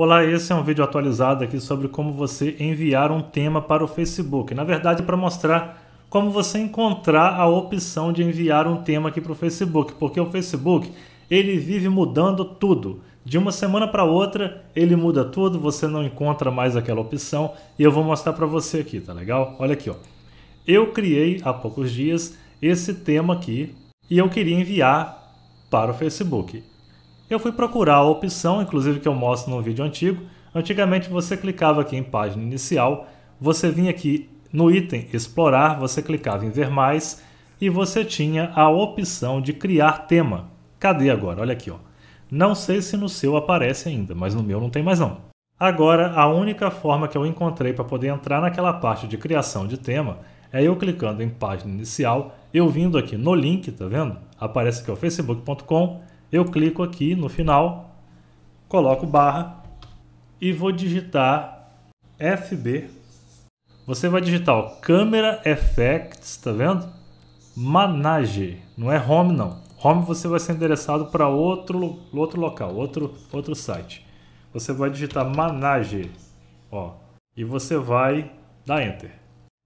Olá, esse é um vídeo atualizado aqui sobre como você enviar um tema para o Facebook. Na verdade, para mostrar como você encontrar a opção de enviar um tema aqui para o Facebook, porque o Facebook ele vive mudando tudo. De uma semana para outra, ele muda tudo, você não encontra mais aquela opção e eu vou mostrar para você aqui, tá legal? Olha aqui, ó. Eu criei há poucos dias esse tema aqui e eu queria enviar para o Facebook eu fui procurar a opção, inclusive que eu mostro no vídeo antigo. Antigamente você clicava aqui em página inicial, você vinha aqui no item explorar, você clicava em ver mais e você tinha a opção de criar tema. Cadê agora? Olha aqui, ó. Não sei se no seu aparece ainda, mas no meu não tem mais não. Agora, a única forma que eu encontrei para poder entrar naquela parte de criação de tema é eu clicando em página inicial, eu vindo aqui no link, tá vendo? Aparece aqui o facebook.com eu clico aqui no final, coloco barra e vou digitar FB. Você vai digitar ó, Câmera Effects, tá vendo? Manage, não é Home não. Home você vai ser endereçado para outro, outro local, outro, outro site. Você vai digitar Manage, ó, e você vai dar Enter.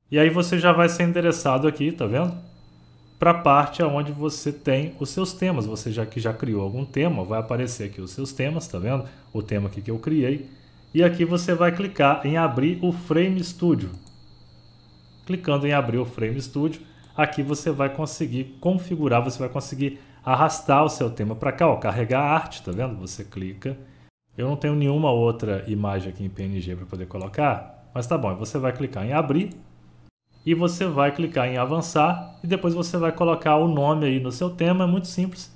E aí você já vai ser endereçado aqui, tá vendo? para a parte onde você tem os seus temas. Você já que já criou algum tema, vai aparecer aqui os seus temas, tá vendo? O tema aqui que eu criei. E aqui você vai clicar em abrir o Frame Studio. Clicando em abrir o Frame Studio, aqui você vai conseguir configurar, você vai conseguir arrastar o seu tema para cá, ó, carregar a arte, tá vendo? Você clica. Eu não tenho nenhuma outra imagem aqui em PNG para poder colocar, mas tá bom, você vai clicar em abrir e você vai clicar em avançar e depois você vai colocar o nome aí no seu tema, é muito simples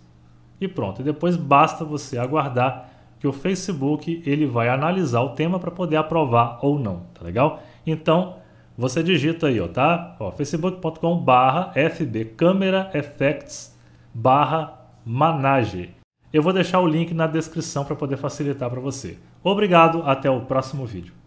e pronto. E depois basta você aguardar que o Facebook ele vai analisar o tema para poder aprovar ou não, tá legal? Então, você digita aí, ó, tá? Ó, facebook.com barra fbcameraeffects barra manage. Eu vou deixar o link na descrição para poder facilitar para você. Obrigado, até o próximo vídeo.